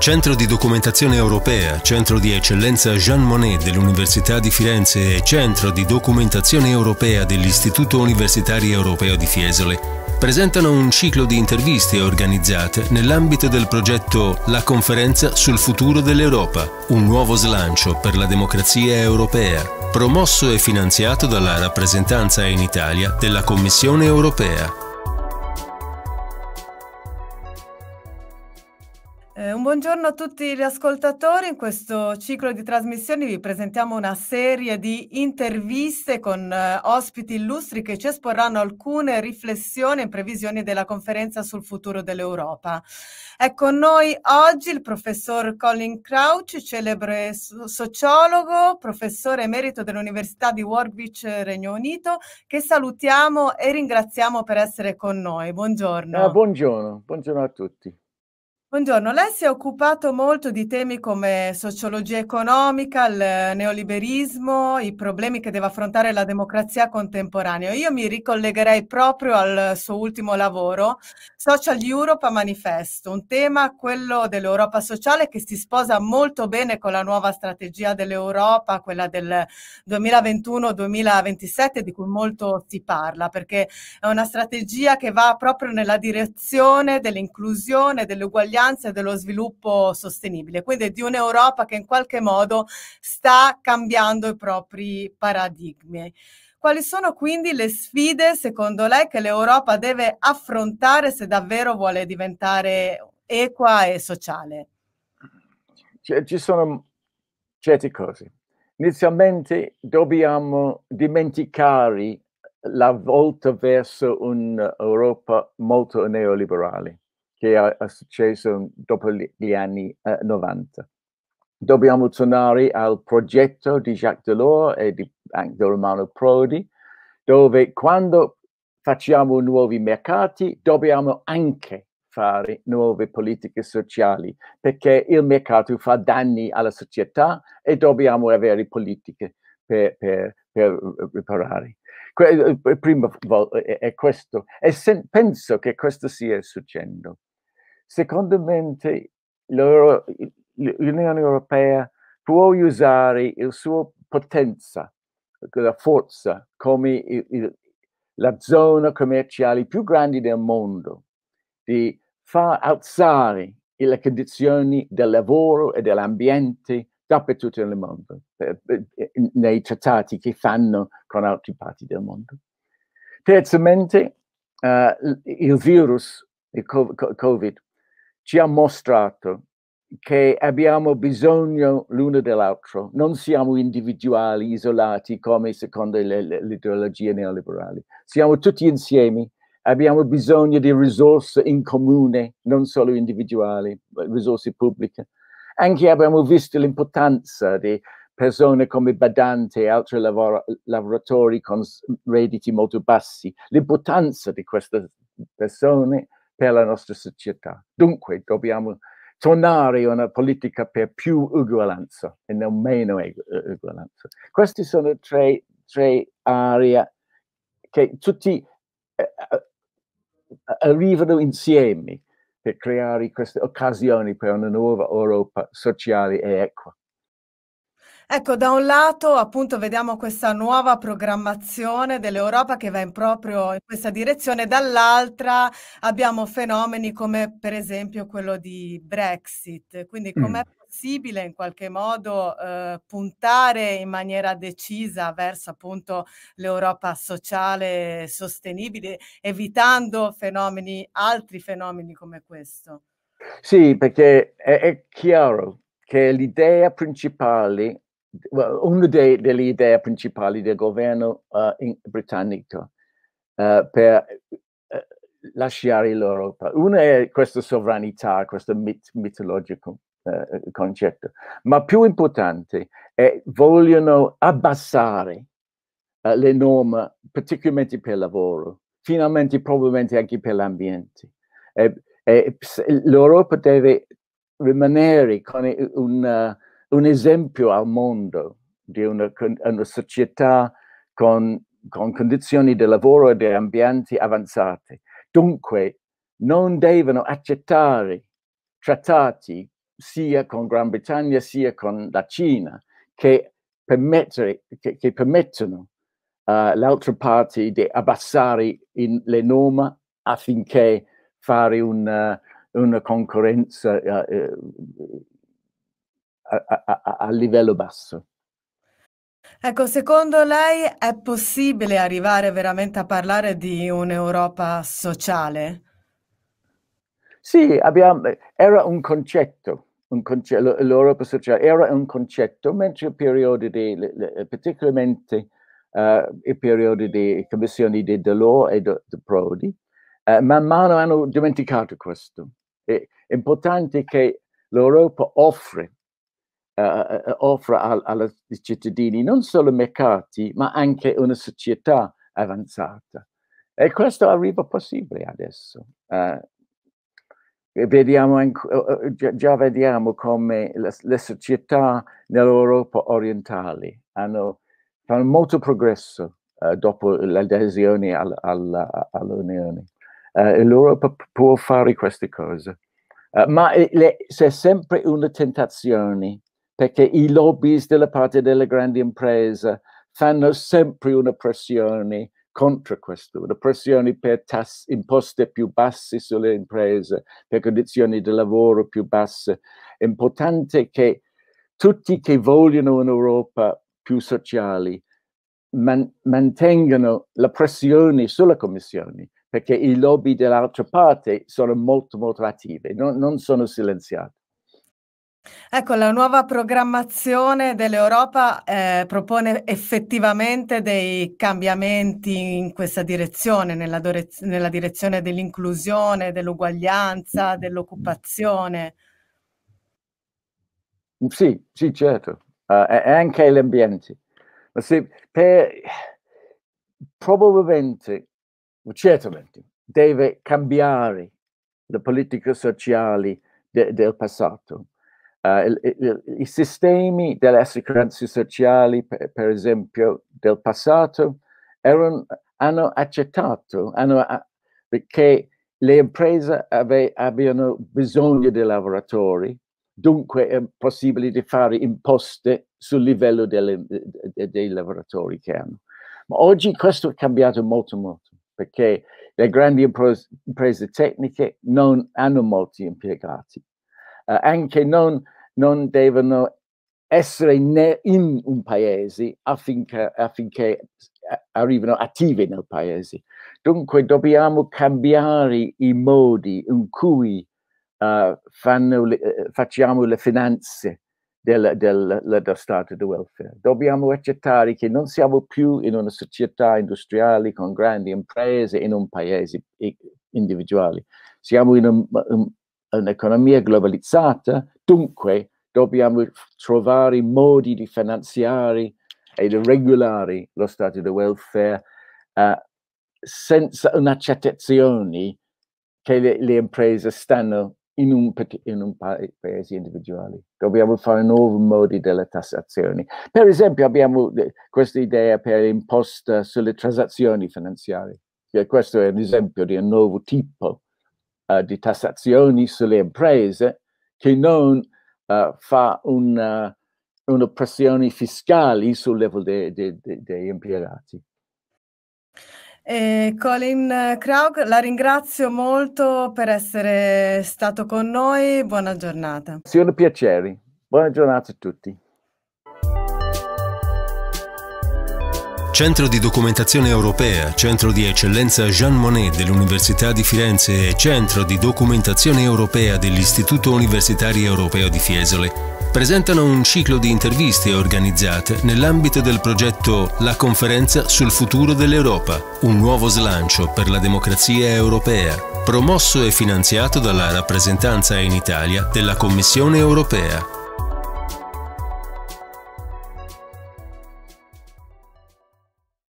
Centro di documentazione europea, Centro di eccellenza Jean Monnet dell'Università di Firenze e Centro di documentazione europea dell'Istituto Universitario Europeo di Fiesole presentano un ciclo di interviste organizzate nell'ambito del progetto La conferenza sul futuro dell'Europa, un nuovo slancio per la democrazia europea, promosso e finanziato dalla rappresentanza in Italia della Commissione europea. Buongiorno a tutti gli ascoltatori. In questo ciclo di trasmissioni vi presentiamo una serie di interviste con eh, ospiti illustri che ci esporranno alcune riflessioni e previsioni della conferenza sul futuro dell'Europa. È con ecco, noi oggi il professor Colin Crouch, celebre sociologo, professore emerito dell'Università di Warwick, Regno Unito, che salutiamo e ringraziamo per essere con noi. Buongiorno. Ah, buongiorno. buongiorno a tutti. Buongiorno, lei si è occupato molto di temi come sociologia economica, il neoliberismo, i problemi che deve affrontare la democrazia contemporanea. Io mi ricollegherei proprio al suo ultimo lavoro, Social Europe Manifesto, un tema, quello dell'Europa sociale, che si sposa molto bene con la nuova strategia dell'Europa, quella del 2021-2027, di cui molto si parla, perché è una strategia che va proprio nella direzione dell'inclusione, dell'uguaglianza dell'uguaglianza e dello sviluppo sostenibile, quindi di un'Europa che in qualche modo sta cambiando i propri paradigmi. Quali sono quindi le sfide, secondo lei, che l'Europa deve affrontare se davvero vuole diventare equa e sociale? Cioè, ci sono certe cose. Inizialmente dobbiamo dimenticare la volta verso un'Europa molto neoliberale che è, successo dopo gli anni eh, 90. Dobbiamo tornare al progetto di Jacques Delors e di anche Romano Prodi, dove quando facciamo nuovi mercati dobbiamo anche fare nuove politiche sociali, perché il mercato fa danni alla società e dobbiamo avere politiche per, per, per eh, riparare. Eh, prima volta è questo, e se- penso che questo sia succedendo secondo me l'Unione Europea può usare la sua potenza, la forza, come il, il, la zona commerciale più grande del mondo, di far alzare le condizioni del lavoro e dell'ambiente dappertutto nel mondo, nei trattati che fanno con altre parti del mondo. Terzamente, uh, eh, il virus, il Covid, ci ha mostrato che abbiamo bisogno l'uno dell'altro, non siamo individuali, isolati come secondo le, le, le ideologie neoliberali, siamo tutti insieme, abbiamo bisogno di risorse in comune, non solo individuali, risorse pubbliche. Anche abbiamo visto l'importanza di persone come badanti e altri lavora, lavoratori con redditi molto bassi, l'importanza di queste persone per la nostra società. Dunque dobbiamo tornare a una politica per più uguaglianza e non meno eh, uguaglianza. Queste sono tre, tre aree che tutti eh, eh, eh, arrivano insieme per creare queste occasioni per una nuova Europa sociale e equa. Ecco, da un lato appunto vediamo questa nuova programmazione dell'Europa che va in proprio in questa direzione, dall'altra abbiamo fenomeni come per esempio quello di Brexit, quindi mm. com'è possibile in qualche modo eh, puntare in maniera decisa verso appunto l'Europa sociale sostenibile, evitando fenomeni, altri fenomeni come questo? Sì, perché è, è chiaro che l'idea principale una de, delle idee principali del governo uh, in, britannico uh, per uh, lasciare l'Europa. Una è questa sovranità, questo mit, mitologico concetto, ma più importante è vogliono abbassare le norme, particolarmente per il lavoro, finalmente probabilmente anche per l'ambiente. L'Europa deve rimanere con una un esempio al mondo di una, una società con, con condizioni di lavoro e di ambienti avanzati. Dunque, non devono accettare trattati sia con Gran Bretagna sia con la Cina che, permettere, che, che permettono uh, eh, parte di abbassare in, le norme affinché fare una, eh, una concorrenza uh, uh, a, a, a livello basso. Ecco, secondo lei è possibile arrivare veramente a parlare di un'Europa sociale? Sì, abbiamo, era un concetto, un concetto, l'Europa sociale era un concetto, mentre il periodo di, particolarmente uh, i periodi di commissioni di Delors e di, de Prodi, uh, man mano hanno dimenticato questo. È importante che l'Europa offre eh, eh, offra ai cittadini non solo mercati, ma anche una società avanzata. E questo arriva possibile adesso. Eh, vediamo eh, eh, già vediamo come le, società nell'Europa orientale hanno fatto molto progresso eh, dopo l'adesione al, al, all'Unione. Eh, L'Europa può fare queste cose, eh, ma le, c'è sempre una tentazione perché i lobbies della parte delle grandi imprese fanno sempre una pressione contro questo, una pressione per tasse, imposte più basse sulle imprese, per condizioni di lavoro più basse. È importante che tutti che vogliono un'Europa più sociale man- mantengano la pressione sulla Commissione, perché i lobby dell'altra parte sono molto, molto attivi, non, non sono silenziati. Ecco, la nuova programmazione dell'Europa eh, propone effettivamente dei cambiamenti in questa direzione, nella, dorez- nella direzione dell'inclusione, dell'uguaglianza, dell'occupazione. Sì, sì, certo, uh, anche l'ambiente. Ma se per, probabilmente, certamente, deve cambiare le politiche sociali de- del passato eh, i sistemi delle assistenze sociali, per, per esempio, del passato, erano, hanno accettato hanno, eh, che le imprese ave, abbiano bisogno di lavoratori, dunque è possibile di fare imposte sul livello delle, dei lavoratori che hanno. Ma oggi questo è cambiato molto, molto, perché le grandi imprese tecniche non hanno molti impiegati eh, anche non, non, devono essere né in un paese affinché, affinché eh, arrivino attivi nel paese. Dunque dobbiamo cambiare i modi in cui uh, fanno, uh, facciamo le finanze del, del, del Stato di welfare. Dobbiamo accettare che non siamo più in una società industriale con grandi imprese, in un paese individuale. Siamo in un, un, un'economia globalizzata, dunque dobbiamo trovare modi di finanziare e di regolare lo stato di welfare eh, senza un'accettazione che le, le, imprese stanno in un, in un pa paese individuale. Dobbiamo fare nuovi modi della tassazione. Per esempio abbiamo questa idea per l'imposta sulle transazioni finanziarie. Questo è un esempio di un nuovo tipo eh, di tassazioni sulle imprese che non eh, fa una, eh, una pressione fiscale sul level dei, dei, dei impiegati. E eh, Colin Kraug, la ringrazio molto per essere stato con noi. Buona giornata. Signor piacere. Buona giornata a tutti. Centro di Documentazione Europea, Centro di Eccellenza Jean Monnet dell'Università di Firenze e Centro di Documentazione Europea dell'Istituto Universitario Europeo di Fiesole presentano un ciclo di interviste organizzate nell'ambito del progetto La conferenza sul futuro dell'Europa, un nuovo slancio per la democrazia europea, promosso e finanziato dalla rappresentanza in Italia della Commissione europea.